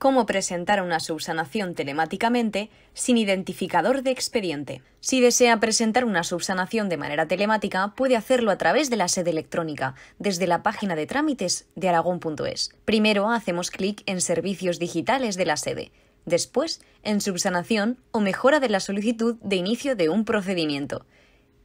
cómo presentar una subsanación telemáticamente sin identificador de expediente. Si desea presentar una subsanación de manera telemática, puede hacerlo a través de la sede electrónica, desde la página de trámites de aragón.es. Primero hacemos clic en Servicios digitales de la sede, después en Subsanación o mejora de la solicitud de inicio de un procedimiento.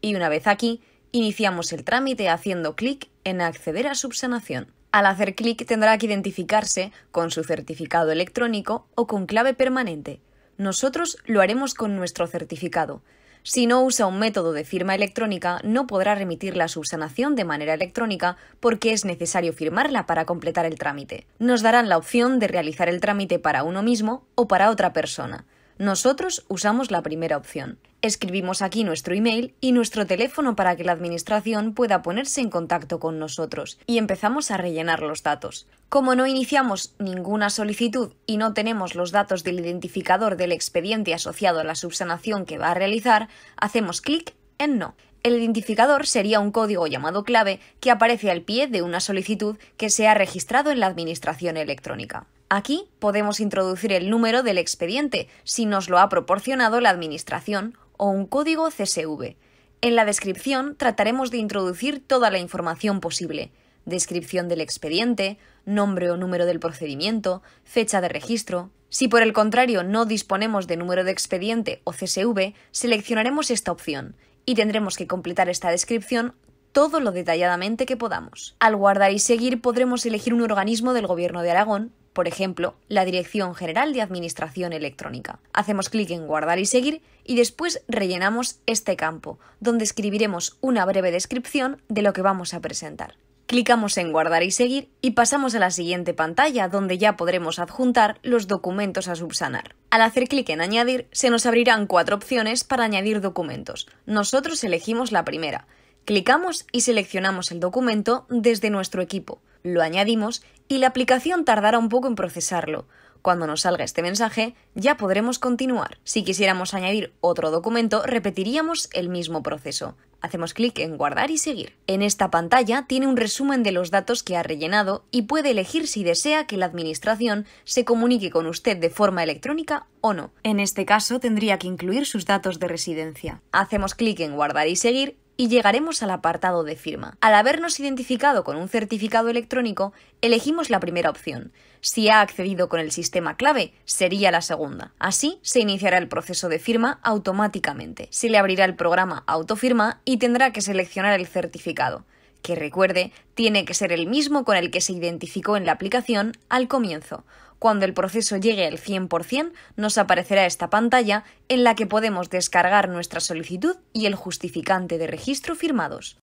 Y una vez aquí, iniciamos el trámite haciendo clic en Acceder a subsanación. Al hacer clic tendrá que identificarse con su certificado electrónico o con clave permanente. Nosotros lo haremos con nuestro certificado. Si no usa un método de firma electrónica, no podrá remitir la subsanación de manera electrónica porque es necesario firmarla para completar el trámite. Nos darán la opción de realizar el trámite para uno mismo o para otra persona. Nosotros usamos la primera opción. Escribimos aquí nuestro email y nuestro teléfono para que la Administración pueda ponerse en contacto con nosotros y empezamos a rellenar los datos. Como no iniciamos ninguna solicitud y no tenemos los datos del identificador del expediente asociado a la subsanación que va a realizar, hacemos clic en No. El identificador sería un código llamado clave que aparece al pie de una solicitud que se ha registrado en la Administración electrónica. Aquí podemos introducir el número del expediente si nos lo ha proporcionado la Administración o un código CSV. En la descripción trataremos de introducir toda la información posible. Descripción del expediente, nombre o número del procedimiento, fecha de registro. Si por el contrario no disponemos de número de expediente o CSV, seleccionaremos esta opción y tendremos que completar esta descripción todo lo detalladamente que podamos. Al guardar y seguir podremos elegir un organismo del Gobierno de Aragón por ejemplo, la Dirección General de Administración Electrónica. Hacemos clic en Guardar y Seguir y después rellenamos este campo, donde escribiremos una breve descripción de lo que vamos a presentar. Clicamos en Guardar y Seguir y pasamos a la siguiente pantalla, donde ya podremos adjuntar los documentos a subsanar. Al hacer clic en Añadir, se nos abrirán cuatro opciones para añadir documentos. Nosotros elegimos la primera. Clicamos y seleccionamos el documento desde nuestro equipo lo añadimos y la aplicación tardará un poco en procesarlo. Cuando nos salga este mensaje, ya podremos continuar. Si quisiéramos añadir otro documento, repetiríamos el mismo proceso. Hacemos clic en Guardar y Seguir. En esta pantalla tiene un resumen de los datos que ha rellenado y puede elegir si desea que la Administración se comunique con usted de forma electrónica o no. En este caso, tendría que incluir sus datos de residencia. Hacemos clic en Guardar y Seguir y llegaremos al apartado de firma. Al habernos identificado con un certificado electrónico, elegimos la primera opción. Si ha accedido con el sistema clave, sería la segunda. Así, se iniciará el proceso de firma automáticamente. Se le abrirá el programa Autofirma y tendrá que seleccionar el certificado que recuerde, tiene que ser el mismo con el que se identificó en la aplicación al comienzo. Cuando el proceso llegue al 100%, nos aparecerá esta pantalla en la que podemos descargar nuestra solicitud y el justificante de registro firmados.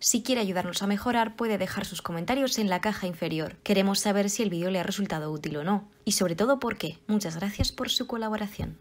Si quiere ayudarnos a mejorar, puede dejar sus comentarios en la caja inferior. Queremos saber si el vídeo le ha resultado útil o no, y sobre todo por qué. Muchas gracias por su colaboración.